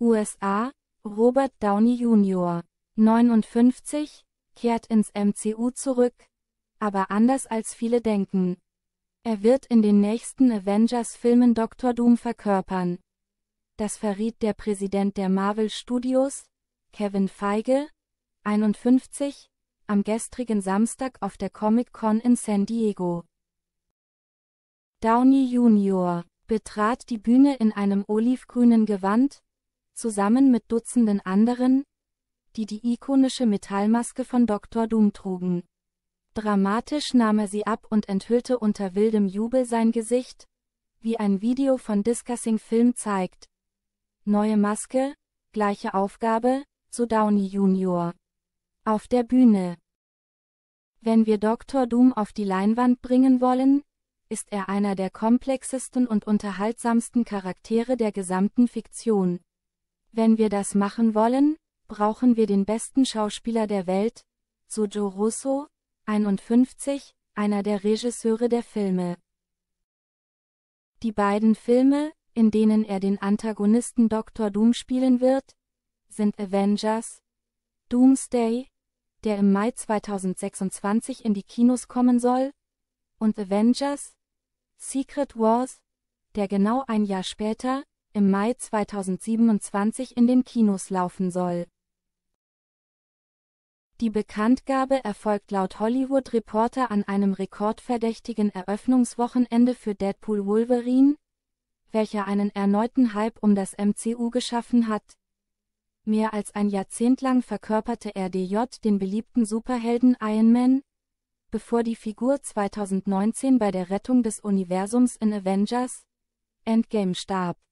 USA, Robert Downey Jr., 59, kehrt ins MCU zurück, aber anders als viele denken. Er wird in den nächsten Avengers-Filmen Dr. Doom verkörpern. Das verriet der Präsident der Marvel Studios, Kevin Feige, 51, am gestrigen Samstag auf der Comic-Con in San Diego. Downey Jr. betrat die Bühne in einem olivgrünen Gewand, zusammen mit Dutzenden anderen, die die ikonische Metallmaske von Dr. Doom trugen. Dramatisch nahm er sie ab und enthüllte unter wildem Jubel sein Gesicht, wie ein Video von Discussing Film zeigt. Neue Maske, gleiche Aufgabe, so Downey Jr. Auf der Bühne. Wenn wir Dr. Doom auf die Leinwand bringen wollen, ist er einer der komplexesten und unterhaltsamsten Charaktere der gesamten Fiktion. Wenn wir das machen wollen, brauchen wir den besten Schauspieler der Welt, Sojo Russo, 51, einer der Regisseure der Filme. Die beiden Filme, in denen er den Antagonisten Dr. Doom spielen wird, sind Avengers, Doomsday, der im Mai 2026 in die Kinos kommen soll, und Avengers, Secret Wars, der genau ein Jahr später, im Mai 2027 in den Kinos laufen soll. Die Bekanntgabe erfolgt laut Hollywood Reporter an einem rekordverdächtigen Eröffnungswochenende für Deadpool Wolverine, welcher einen erneuten Hype um das MCU geschaffen hat. Mehr als ein Jahrzehnt lang verkörperte RDJ den beliebten Superhelden Iron Man, bevor die Figur 2019 bei der Rettung des Universums in Avengers Endgame starb.